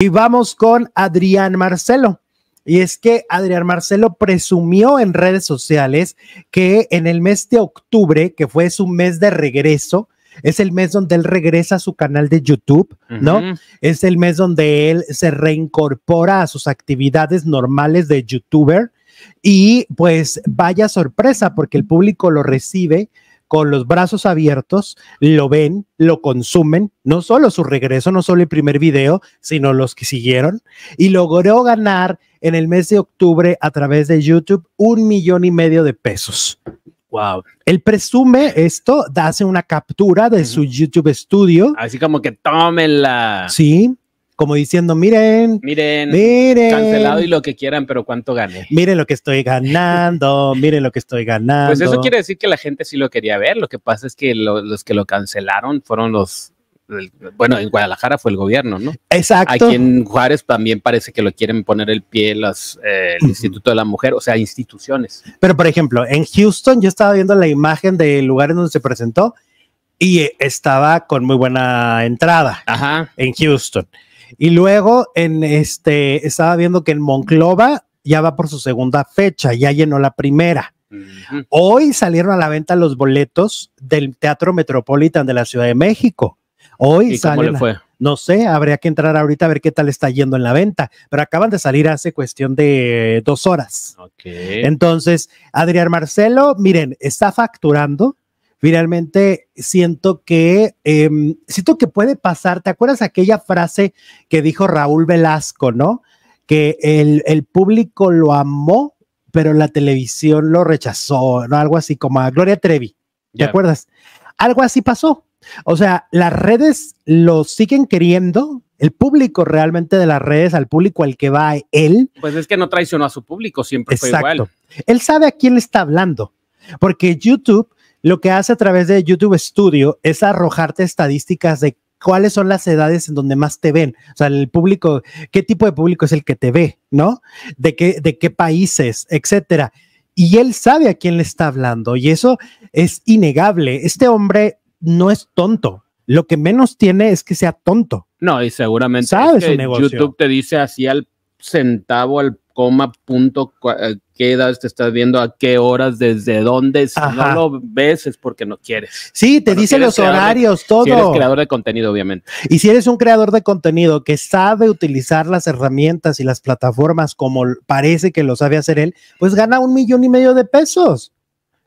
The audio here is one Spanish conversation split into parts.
Y vamos con Adrián Marcelo. Y es que Adrián Marcelo presumió en redes sociales que en el mes de octubre, que fue su mes de regreso, es el mes donde él regresa a su canal de YouTube, ¿no? Es el mes donde él se reincorpora a sus actividades normales de youtuber. Y pues vaya sorpresa, porque el público lo recibe con los brazos abiertos, lo ven, lo consumen, no solo su regreso, no solo el primer video, sino los que siguieron, y logró ganar en el mes de octubre a través de YouTube un millón y medio de pesos. Wow. Él presume esto, hace una captura de su YouTube Studio. Así como que tómenla. Sí, como diciendo, miren, miren, miren, cancelado y lo que quieran, pero cuánto gané. Miren lo que estoy ganando, miren lo que estoy ganando. Pues eso quiere decir que la gente sí lo quería ver, lo que pasa es que los que lo cancelaron fueron los, bueno, en Guadalajara fue el gobierno, ¿no? Exacto. Aquí en Juárez también parece que lo quieren poner el pie las, eh, el Instituto de la Mujer, o sea, instituciones. Pero, por ejemplo, en Houston yo estaba viendo la imagen del lugar en donde se presentó y estaba con muy buena entrada Ajá. en Houston. Y luego en este, estaba viendo que en Monclova ya va por su segunda fecha, ya llenó la primera. Hoy salieron a la venta los boletos del Teatro Metropolitan de la Ciudad de México. Hoy ¿Y fue? No sé, habría que entrar ahorita a ver qué tal está yendo en la venta, pero acaban de salir hace cuestión de dos horas. Entonces, Adrián Marcelo, miren, está facturando finalmente siento que, em, siento que puede pasar, ¿te acuerdas aquella frase que dijo Raúl Velasco, no? Que el, público lo amó, pero la televisión lo rechazó, ¿no? Algo así como a Gloria Trevi, ¿te acuerdas? Algo así pasó. O sea, las redes lo siguen queriendo, el público realmente de las redes, al público al que va él. Pues es que no traicionó a su público, siempre Exacto. fue igual. Él sabe a quién le está hablando, porque YouTube lo que hace a través de YouTube Studio es arrojarte estadísticas de cuáles son las edades en donde más te ven. O sea, el público, qué tipo de público es el que te ve, ¿no? De qué, de qué países, etcétera. Y él sabe a quién le está hablando y eso es innegable. Este hombre no es tonto. Lo que menos tiene es que sea tonto. No, y seguramente YouTube te dice así al centavo, al coma, punto, eh, qué edad te estás viendo, a qué horas, desde dónde. Si no lo ves es porque no quieres. Sí, te dice los horarios, todo. Si eres creador de contenido, obviamente. Y si eres un creador de contenido que sabe utilizar las herramientas y las plataformas como parece que lo sabe hacer él, pues gana un millón y medio de pesos.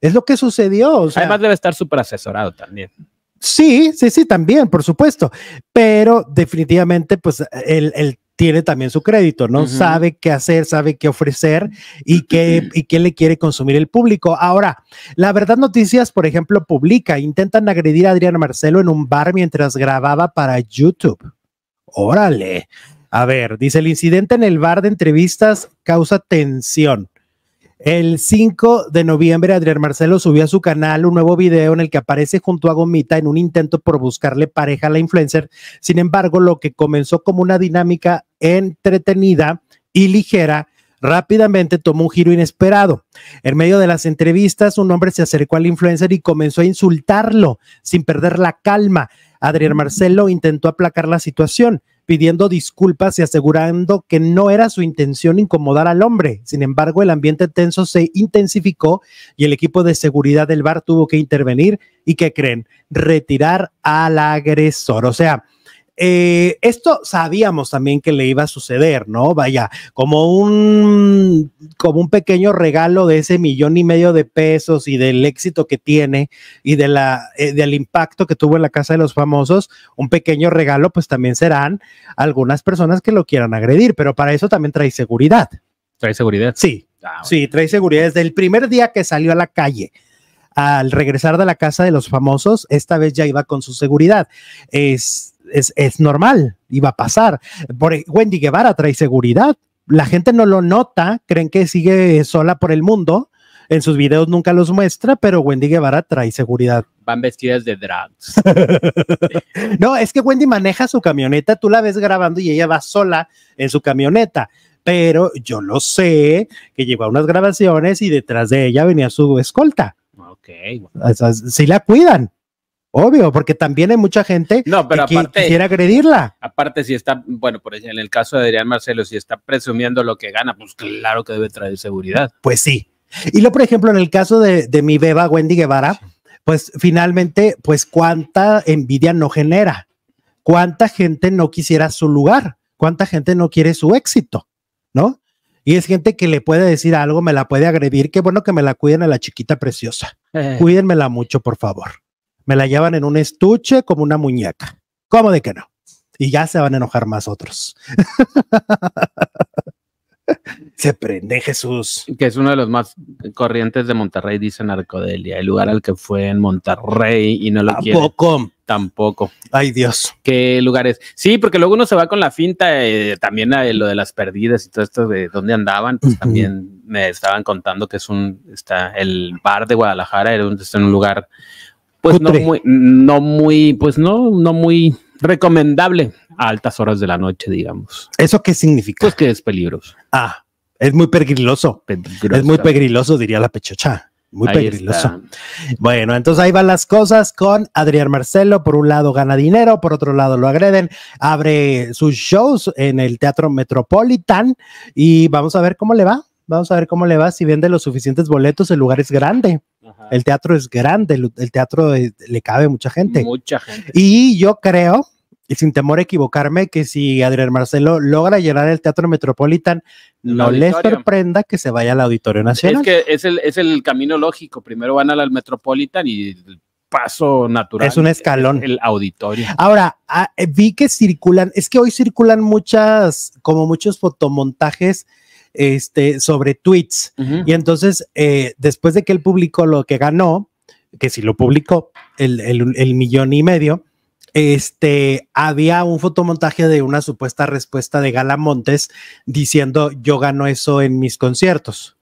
Es lo que sucedió. Además debe estar súper asesorado también. Sí, sí, sí, también, por supuesto. Pero definitivamente, pues el, el, tiene también su crédito, ¿no? Sabe qué hacer, sabe qué ofrecer y qué, y qué le quiere consumir el público. Ahora, La Verdad Noticias, por ejemplo, publica, intentan agredir a Adriana Marcelo en un bar mientras grababa para YouTube. Órale. A ver, dice el incidente en el bar de entrevistas causa tensión. El 5 de noviembre, Adrián Marcelo subió a su canal un nuevo video en el que aparece junto a Gomita en un intento por buscarle pareja a la influencer. Sin embargo, lo que comenzó como una dinámica entretenida y ligera, rápidamente tomó un giro inesperado. En medio de las entrevistas, un hombre se acercó al influencer y comenzó a insultarlo sin perder la calma. Adrián Marcelo intentó aplacar la situación pidiendo disculpas y asegurando que no era su intención incomodar al hombre. Sin embargo, el ambiente tenso se intensificó y el equipo de seguridad del bar tuvo que intervenir y, ¿qué creen? Retirar al agresor. O sea, eh, esto sabíamos también que le iba a suceder, ¿no? Vaya, como un, como un pequeño regalo de ese millón y medio de pesos y del éxito que tiene y de la, eh, del impacto que tuvo en la Casa de los Famosos, un pequeño regalo, pues también serán algunas personas que lo quieran agredir, pero para eso también trae seguridad. ¿Trae seguridad? Sí, ah, sí, trae seguridad desde el primer día que salió a la calle al regresar de la casa de los famosos, esta vez ya iba con su seguridad. Es, es, normal, iba a pasar. Por, e, Wendy Guevara trae seguridad. La gente no lo nota, creen que sigue sola por el mundo. En sus videos nunca los muestra, pero Wendy Guevara trae seguridad. Van vestidas de drags. no, es que Wendy maneja su camioneta, tú la ves grabando y ella va sola en su camioneta pero yo lo sé que lleva unas grabaciones y detrás de ella venía su escolta. Ok. sí la cuidan. Obvio, porque también hay mucha gente que aparte, agredirla. Aparte, si está, bueno, por ejemplo, en el caso de Adrián Marcelo, si está presumiendo lo que gana, pues claro que debe traer seguridad. Pues sí. Y lo, por ejemplo, en el caso de, mi beba Wendy Guevara, pues finalmente, pues cuánta envidia no genera, cuánta gente no quisiera su lugar, cuánta gente no quiere su éxito, ¿no? Y es gente que le puede decir algo, me la puede agredir, qué bueno que me la cuiden a la chiquita preciosa. Eh. Cuídenmela mucho, por favor me la llevan en un estuche como una muñeca. ¿Cómo de que no? Y ya se van a enojar más otros. se prende Jesús. Que es uno de los más corrientes de Monterrey, dice Narcodelia, el lugar al que fue en Monterrey y no lo Tampoco. Tampoco. Ay, Dios. ¿Qué lugares? Sí, porque luego uno se va con la finta, eh, también a lo de las perdidas y todo esto de dónde andaban, pues, también me estaban contando que es un, está el bar de Guadalajara, era un, está en un lugar pues no muy, no muy, pues no, no muy recomendable a altas horas de la noche, digamos. ¿Eso qué significa? Pues que es peligroso. Ah, es muy pergriloso, Es muy pergriloso, diría la pechocha. Muy pergriloso. Bueno, entonces ahí van las cosas con Adrián Marcelo. Por un lado gana dinero, por otro lado lo agreden. Abre sus shows en el Teatro Metropolitan y vamos a ver cómo le va. Vamos a ver cómo le va. Si vende los suficientes boletos, el lugar es grande. El teatro es grande, el, teatro eh, le cabe mucha gente. Mucha gente. Y yo creo, y sin temor a equivocarme, que si Adrián Marcelo logra llenar el Teatro Metropolitan, no le sorprenda que se vaya al Auditorio Nacional. Es que es el, camino lógico. Primero van al Metropolitan y paso natural. Es un escalón. El auditorio. Ahora, ah, eh, vi que circulan, es que hoy circulan muchas, como muchos fotomontajes este, sobre tweets. Y entonces, eh, después de que él publicó lo que ganó, que si lo publicó, el millón y medio, este, había un fotomontaje de una supuesta respuesta de Gala Montes diciendo yo gano eso en mis conciertos,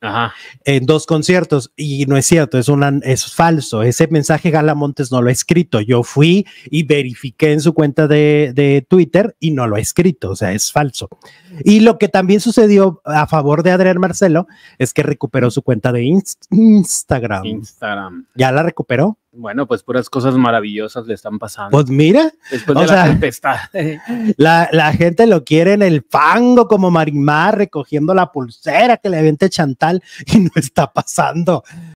en dos conciertos, y no es cierto, es, un es falso, ese mensaje Gala Montes no lo ha escrito, yo fui y verifiqué en su cuenta de, de Twitter y no lo ha escrito, o sea, es falso. Y lo que también sucedió a favor de Adrián Marcelo es que recuperó su cuenta de Instagram. Instagram. ¿Ya la recuperó? bueno, pues puras cosas maravillosas le están pasando. Pues mira, después de la tempestad. La, la, gente lo quiere en el fango como Marimar recogiendo la pulsera que le aviente Chantal y no está pasando.